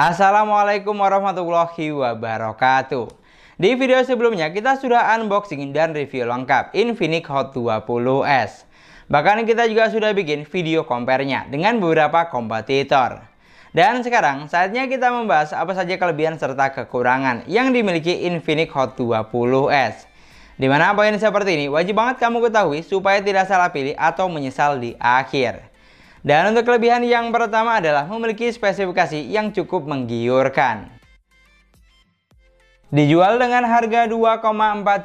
Assalamualaikum warahmatullahi wabarakatuh Di video sebelumnya kita sudah unboxing dan review lengkap Infinix Hot 20S Bahkan kita juga sudah bikin video compare-nya dengan beberapa kompetitor dan sekarang saatnya kita membahas apa saja kelebihan serta kekurangan yang dimiliki Infinix Hot 20S. Dimana poin seperti ini wajib banget kamu ketahui supaya tidak salah pilih atau menyesal di akhir. Dan untuk kelebihan yang pertama adalah memiliki spesifikasi yang cukup menggiurkan. Dijual dengan harga 2,4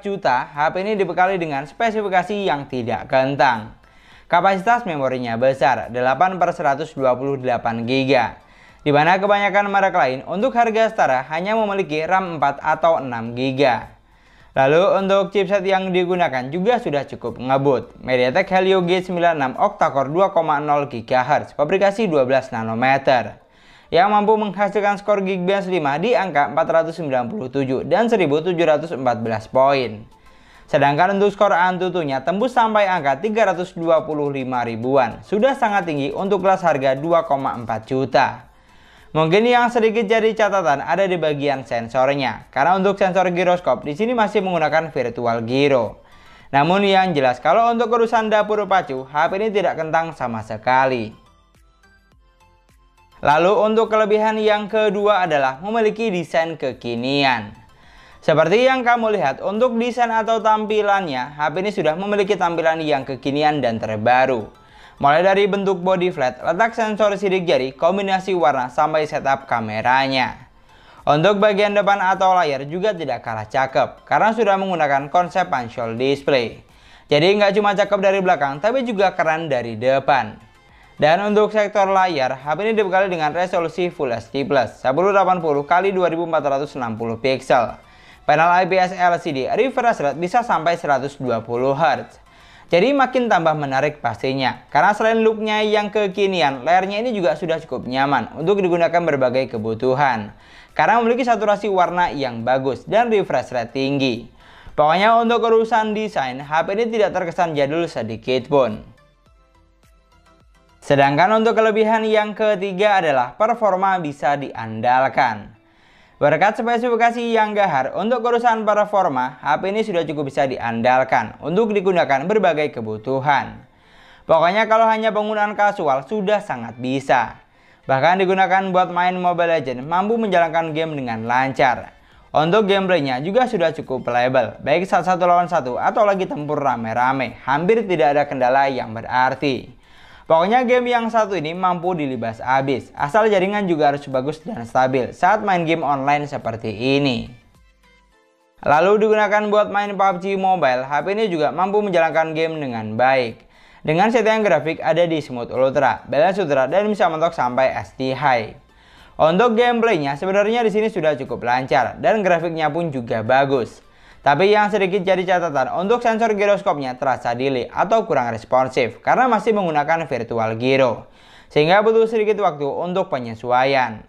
juta, HP ini dibekali dengan spesifikasi yang tidak kentang. Kapasitas memorinya besar, 8 per 128 GB. Di mana kebanyakan merek lain untuk harga setara hanya memiliki RAM 4 atau 6 GB. Lalu untuk chipset yang digunakan juga sudah cukup ngebut. MediaTek Helio G96 octa-core 2,0 GHz, fabrikasi 12 nanometer yang mampu menghasilkan skor Geekbench 5 di angka 497 dan 1714 poin. Sedangkan untuk skor Antutu-nya tembus sampai angka 325 ribuan, sudah sangat tinggi untuk kelas harga 2,4 juta. Mungkin yang sedikit jadi catatan ada di bagian sensornya, karena untuk sensor giroskop di sini masih menggunakan virtual gyro. Namun yang jelas kalau untuk urusan dapur pacu, HP ini tidak kentang sama sekali. Lalu untuk kelebihan yang kedua adalah memiliki desain kekinian. Seperti yang kamu lihat, untuk desain atau tampilannya, HP ini sudah memiliki tampilan yang kekinian dan terbaru. Mulai dari bentuk body flat, letak sensor sidik jari, kombinasi warna, sampai setup kameranya. Untuk bagian depan atau layar juga tidak kalah cakep, karena sudah menggunakan konsep punch display. Jadi nggak cuma cakep dari belakang, tapi juga keren dari depan. Dan untuk sektor layar, HP ini dibekali dengan resolusi Full HD+, 1080x2460 pixel. Panel IPS LCD refresh rate bisa sampai 120 Hz. Jadi makin tambah menarik pastinya. Karena selain looknya yang kekinian, layarnya ini juga sudah cukup nyaman untuk digunakan berbagai kebutuhan. Karena memiliki saturasi warna yang bagus dan refresh rate tinggi. Pokoknya untuk urusan desain, HP ini tidak terkesan jadul sedikit pun. Sedangkan untuk kelebihan yang ketiga adalah performa bisa diandalkan. Berkat spesifikasi yang gahar, untuk urusan performa, HP ini sudah cukup bisa diandalkan untuk digunakan berbagai kebutuhan. Pokoknya kalau hanya penggunaan kasual, sudah sangat bisa. Bahkan digunakan buat main Mobile Legends, mampu menjalankan game dengan lancar. Untuk gameplaynya juga sudah cukup playable, baik saat satu lawan satu atau lagi tempur rame-rame, hampir tidak ada kendala yang berarti. Pokoknya game yang satu ini mampu dilibas habis, asal jaringan juga harus bagus dan stabil saat main game online seperti ini. Lalu digunakan buat main PUBG Mobile, HP ini juga mampu menjalankan game dengan baik. Dengan settingan grafik ada di Smooth Ultra, Balance Ultra, dan bisa mentok sampai SD High. Untuk gameplaynya sebenarnya di sini sudah cukup lancar dan grafiknya pun juga bagus. Tapi yang sedikit jadi catatan, untuk sensor giroskopnya terasa delay atau kurang responsif karena masih menggunakan virtual gyro, Sehingga butuh sedikit waktu untuk penyesuaian.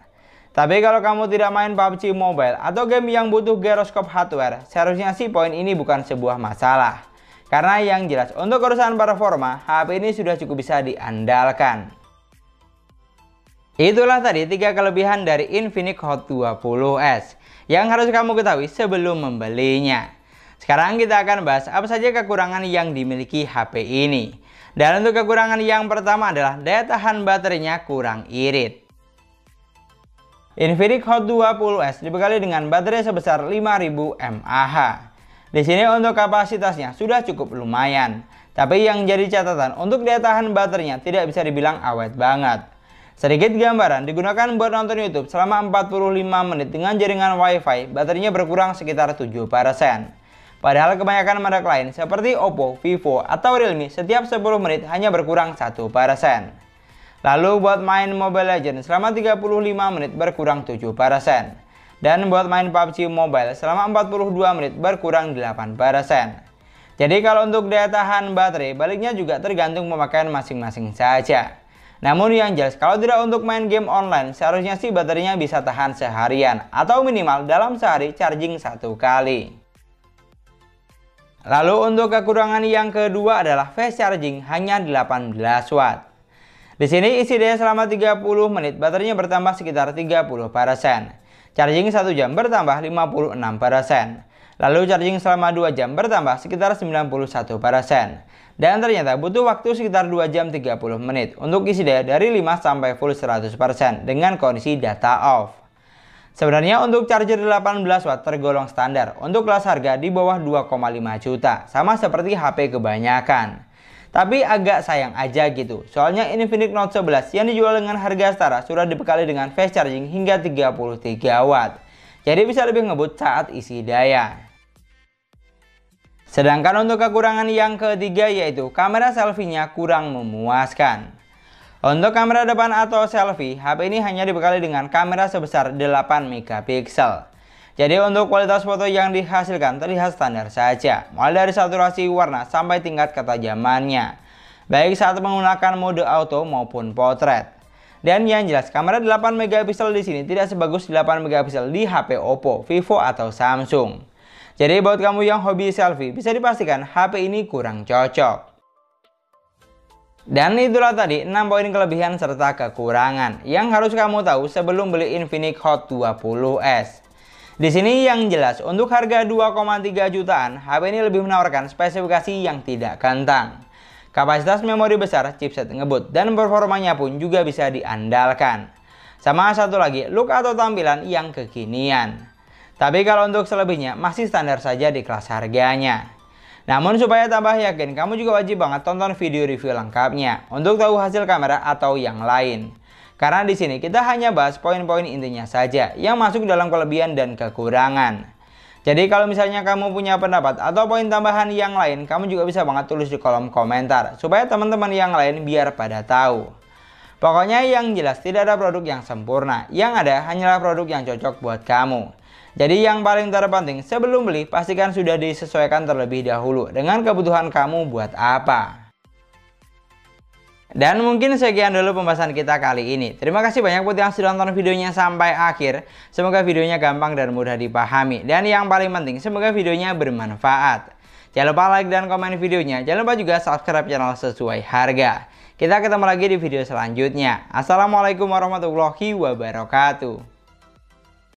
Tapi kalau kamu tidak main PUBG Mobile atau game yang butuh giroskop hardware, seharusnya si poin ini bukan sebuah masalah. Karena yang jelas untuk urusan performa, HP ini sudah cukup bisa diandalkan. Itulah tadi tiga kelebihan dari Infinix Hot 20s yang harus kamu ketahui sebelum membelinya. Sekarang kita akan bahas apa saja kekurangan yang dimiliki HP ini. Dan untuk kekurangan yang pertama adalah daya tahan baterainya kurang irit. Infinix Hot 20s dibekali dengan baterai sebesar 5000 mAh. Di sini untuk kapasitasnya sudah cukup lumayan. Tapi yang jadi catatan untuk daya tahan baterainya tidak bisa dibilang awet banget Sedikit gambaran, digunakan buat nonton YouTube selama 45 menit dengan jaringan WiFi, baterainya berkurang sekitar 7%. Padahal kebanyakan merek lain seperti Oppo, Vivo, atau Realme setiap 10 menit hanya berkurang 1%. Lalu buat main Mobile Legends selama 35 menit berkurang 7%. Dan buat main PUBG Mobile selama 42 menit berkurang 8%. Jadi kalau untuk daya tahan baterai, baliknya juga tergantung pemakaian masing-masing saja. Namun yang jelas, kalau tidak untuk main game online, seharusnya sih baterainya bisa tahan seharian atau minimal dalam sehari charging satu kali. Lalu untuk kekurangan yang kedua adalah fast charging hanya 18 watt. Di sini isi daya selama 30 menit, baterainya bertambah sekitar 30%. Charging satu jam bertambah 56%. Lalu charging selama 2 jam bertambah sekitar 91%. Dan ternyata butuh waktu sekitar 2 jam 30 menit untuk isi daya dari 5 sampai full 100% dengan kondisi data off. Sebenarnya untuk charger 18 watt tergolong standar untuk kelas harga di bawah 2,5 juta, sama seperti HP kebanyakan. Tapi agak sayang aja gitu, soalnya Infinix Note 11 yang dijual dengan harga setara sudah dibekali dengan fast charging hingga 33 watt. Jadi bisa lebih ngebut saat isi daya. Sedangkan untuk kekurangan yang ketiga yaitu kamera selfie-nya kurang memuaskan. Untuk kamera depan atau selfie, HP ini hanya dibekali dengan kamera sebesar 8 megapiksel. Jadi untuk kualitas foto yang dihasilkan terlihat standar saja, mulai dari saturasi warna sampai tingkat ketajamannya, baik saat menggunakan mode auto maupun potret. Dan yang jelas, kamera 8 megapiksel di sini tidak sebagus 8 megapiksel di HP Oppo, Vivo atau Samsung. Jadi buat kamu yang hobi selfie, bisa dipastikan HP ini kurang cocok. Dan itulah tadi 6 poin kelebihan serta kekurangan yang harus kamu tahu sebelum beli Infinix Hot 20s. Di sini yang jelas untuk harga 2,3 jutaan, HP ini lebih menawarkan spesifikasi yang tidak kentang. Kapasitas memori besar, chipset ngebut, dan performanya pun juga bisa diandalkan. Sama satu lagi, look atau tampilan yang kekinian. Tapi kalau untuk selebihnya masih standar saja di kelas harganya. Namun supaya tambah yakin, kamu juga wajib banget tonton video review lengkapnya untuk tahu hasil kamera atau yang lain. Karena di sini kita hanya bahas poin-poin intinya saja yang masuk dalam kelebihan dan kekurangan. Jadi kalau misalnya kamu punya pendapat atau poin tambahan yang lain, kamu juga bisa banget tulis di kolom komentar supaya teman-teman yang lain biar pada tahu. Pokoknya yang jelas tidak ada produk yang sempurna, yang ada hanyalah produk yang cocok buat kamu. Jadi yang paling terpenting sebelum beli pastikan sudah disesuaikan terlebih dahulu dengan kebutuhan kamu buat apa. Dan mungkin sekian dulu pembahasan kita kali ini. Terima kasih banyak buat yang sudah nonton videonya sampai akhir. Semoga videonya gampang dan mudah dipahami. Dan yang paling penting, semoga videonya bermanfaat. Jangan lupa like dan komen videonya. Jangan lupa juga subscribe channel sesuai harga. Kita ketemu lagi di video selanjutnya. Assalamualaikum warahmatullahi wabarakatuh.